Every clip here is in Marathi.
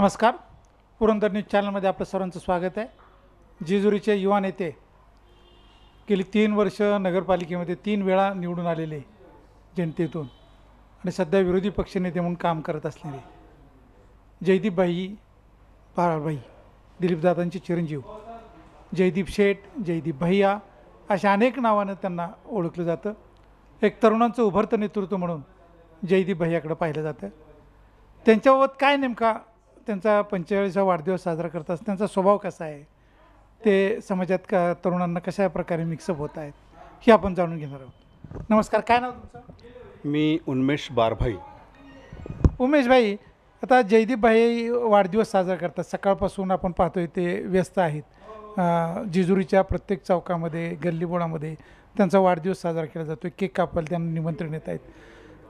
नमस्कार पुरंदर न्यूज चॅनलमध्ये आपलं सर्वांचं स्वागत आहे जेजुरीचे युवा नेते गेली तीन वर्ष नगरपालिकेमध्ये तीन वेळा निवडून आलेले जनतेतून आणि सध्या विरोधी पक्षनेते म्हणून काम करत असलेले जयदीप जयदीपबाई पाराबाई दिलीपदादांचे चिरंजीव जयदीप शेठ जयदीप भैया अशा अनेक नावानं त्यांना ओळखलं जातं एक तरुणांचं उभरतं नेतृत्व म्हणून जयदीप भैयाकडं पाहिलं जातं त्यांच्याबाबत काय नेमका त्यांचा पंचेचाळीसा वाढदिवस साजरा करतात त्यांचा स्वभाव कसा आहे ते समाजात का तरुणांना कशा प्रकारे मिक्सअप होत आहेत हे आपण जाणून घेणार आहोत नमस्कार काय नाव तुमचं मी उन्मेश बारभाई उमेश भाई आता जयदीप भाई वाढदिवस साजरा करतात सकाळपासून आपण पाहतोय ते व्यस्त आहेत जेजुरीच्या प्रत्येक चौकामध्ये गल्लीबोळामध्ये त्यांचा वाढदिवस साजरा केला जातो केक कापायला त्यांना निमंत्रण येत आहेत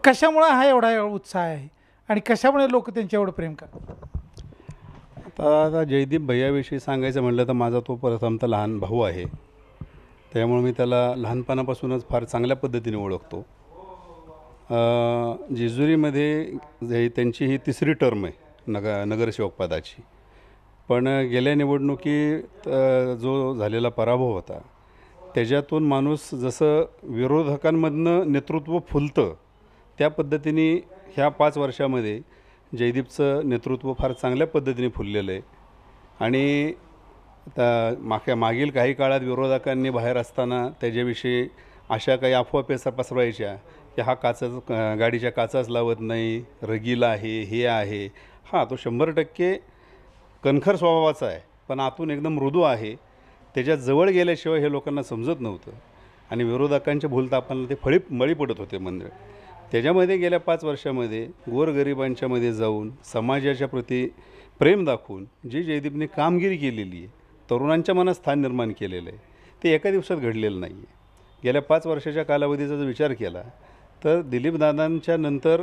कशामुळं हा एवढा उत्साह आहे आणि कशामुळे लोक एवढं प्रेम करतात आता जयदीप भैयाविषयी सांगायचं म्हटलं तर माझा तो प्रथमतः लहान भाऊ आहे त्यामुळे मी त्याला लहानपणापासूनच फार चांगल्या पद्धतीने ओळखतो जेजुरीमध्ये त्यांची ही तिसरी टर्म आहे नग नगरसेवक पदाची पण गेल्या निवडणुकीत जो झालेला पराभव होता त्याच्यातून माणूस जसं विरोधकांमधनं नेतृत्व फुलतं त्या पद्धतीने ह्या पाच वर्षामध्ये जयदीपचं नेतृत्व फार चांगल्या पद्धतीने फुललेलं आहे आणि आता मागे मागील काही काळात विरोधकांनी बाहेर असताना त्याच्याविषयी अशा काही अफवा पेसा पसरवायच्या की हा काचाच गाडीच्या काचाच लावत नाही रगीला आहे हे आहे हा तो शंभर टक्के कणखर स्वभावाचा आहे पण आतून एकदम मृदू आहे त्याच्या जवळ गेल्याशिवाय हे लोकांना समजत नव्हतं आणि विरोधकांच्या आपण ते फळी मळी पडत होते मंदिर त्याच्यामध्ये गेल्या पाच वर्षामध्ये गोरगरिबांच्यामध्ये जाऊन समाजाच्या प्रती प्रेम दाखवून जी जयदीपने कामगिरी केलेली आहे तरुणांच्या मनात स्थान निर्माण केलेलं आहे ते एका दिवसात घडलेलं नाही आहे गेल्या पाच वर्षाच्या कालावधीचा जर विचार केला तर दिलीपदादांच्या नंतर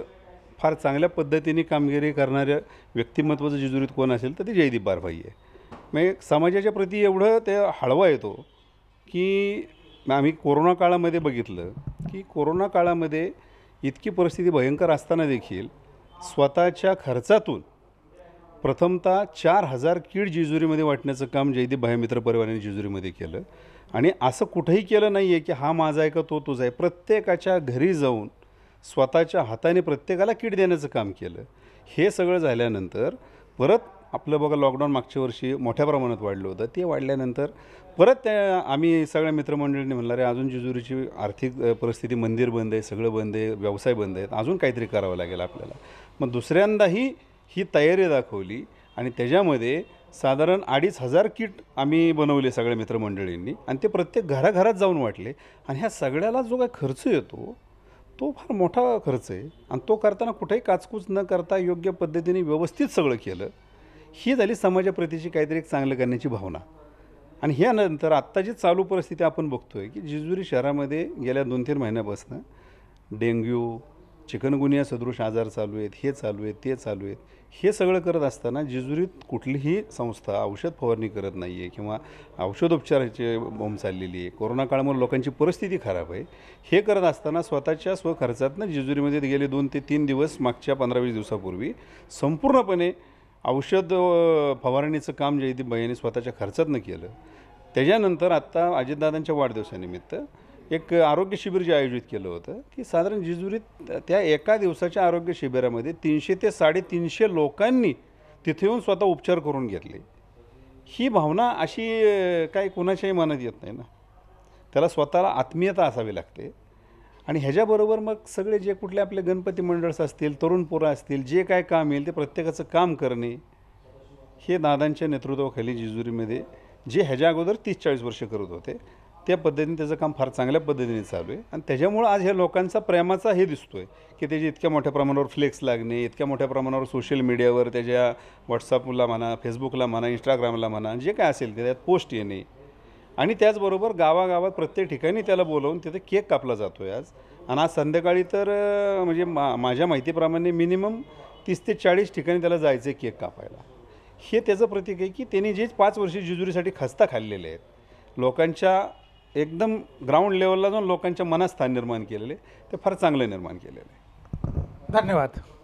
फार चांगल्या पद्धतीने कामगिरी करणाऱ्या व्यक्तिमत्वाचं जिजुरीत कोण असेल तर ते जयदीप बारभाई आहे म्हणजे समाजाच्या प्रती एवढं ते हळवा येतो की आम्ही कोरोना काळामध्ये बघितलं की कोरोना काळामध्ये इतकी परिस्थिती भयंकर असताना देखील स्वतःच्या खर्चातून प्रथमतः चार हजार कीड जेजुरीमध्ये वाटण्याचं काम जयदीप भयमित्र परिवाराने जेजुरीमध्ये केलं आणि असं कुठंही केलं नाही आहे की हा माझा आहे का तो तुझा आहे प्रत्येकाच्या घरी जाऊन स्वतःच्या हाताने प्रत्येकाला कीड देण्याचं काम केलं हे सगळं झाल्यानंतर परत आपलं बघा लॉकडाऊन मागच्या वर्षी मोठ्या प्रमाणात वाढलं होतं ते वाढल्यानंतर परत त्या आम्ही सगळ्या मित्रमंडळींनी म्हणणार आहे अजून जेजुरीची आर्थिक परिस्थिती मंदिर बंद आहे सगळं बंद आहे व्यवसाय बंद आहेत अजून काहीतरी करावं लागेल आपल्याला मग दुसऱ्यांदाही ही तयारी दाखवली आणि त्याच्यामध्ये साधारण अडीच हजार किट आम्ही बनवले सगळ्या मित्रमंडळींनी आणि ते प्रत्येक घराघरात जाऊन वाटले आणि ह्या सगळ्याला जो काही खर्च येतो तो फार मोठा खर्च आहे आणि तो करताना कुठेही काचकूच न करता योग्य पद्धतीने व्यवस्थित सगळं केलं ही झाली समाजाप्रतीची काहीतरी एक चांगलं करण्याची भावना आणि ह्यानंतर आत्ता जी चालू परिस्थिती आपण बघतो आहे की जिजुरी शहरामध्ये गेल्या दोन तीन महिन्यापासून डेंग्यू चिकनगुनिया सदृश आजार चालू आहेत हे चालू आहेत ते चालू आहेत हे सगळं करत असताना जिजुरीत कुठलीही संस्था औषध फवारणी करत नाही आहे किंवा औषधोपचाराचे बोंब चाललेली आहे कोरोना काळामुळे लोकांची परिस्थिती खराब आहे हे करत असताना स्वतःच्या स्वखर्चातनं जिजुरीमध्ये गेले दोन ते तीन दिवस मागच्या पंधरा वीस दिवसापूर्वी संपूर्णपणे औषध फवारणीचं काम जयदीपबाईंनी स्वतःच्या खर्चातनं केलं त्याच्यानंतर आत्ता अजितदादांच्या वाढदिवसानिमित्त एक आरोग्य शिबिर जे आयोजित केलं होतं की साधारण जिजुरीत त्या एका दिवसाच्या आरोग्य शिबिरामध्ये तीनशे ते साडेतीनशे लोकांनी तिथे येऊन स्वतः उपचार करून घेतले ही भावना अशी काही कुणाच्याही मनात येत नाही ना त्याला स्वतःला आत्मीयता असावी लागते आणि ह्याच्याबरोबर मग सगळे जे कुठले आपले गणपती मंडळस असतील तरुण पोरं असतील जे काय काम येईल ते प्रत्येकाचं काम करणे हे दादांच्या नेतृत्वाखाली जेजुरीमध्ये जे ह्याच्या अगोदर तीस चाळीस वर्ष करत होते त्या पद्धतीने त्याचं काम फार चांगल्या पद्धतीने चालू आहे आणि त्याच्यामुळं आज ह्या लोकांचा प्रेमाचा हे दिसतो आहे की त्याचे इतक्या मोठ्या प्रमाणावर फ्लेक्स लागणे इतक्या मोठ्या प्रमाणावर सोशल मीडियावर त्याच्या व्हॉट्सअपला म्हणा फेसबुकला म्हणा इंस्टाग्रामला म्हणा जे काय असेल त्याच्यात पोस्ट येणे आणि त्याचबरोबर गावागावात प्रत्येक ठिकाणी त्याला बोलवून तिथे केक कापला जातो आहे आज आणि आज संध्याकाळी तर म्हणजे मा माझ्या माहितीप्रमाणे मिनिमम तीस ते चाळीस ठिकाणी त्याला जायचं आहे केक कापायला हे त्याचं प्रतीक आहे की त्यांनी जे पाच वर्षी जुजुरीसाठी खस्ता खाल्लेले आहेत लोकांच्या एकदम ग्राउंड लेवलला जाऊन लोकांच्या मनात स्थान निर्माण केलेले ते फार चांगलं निर्माण केलेलं आहे धन्यवाद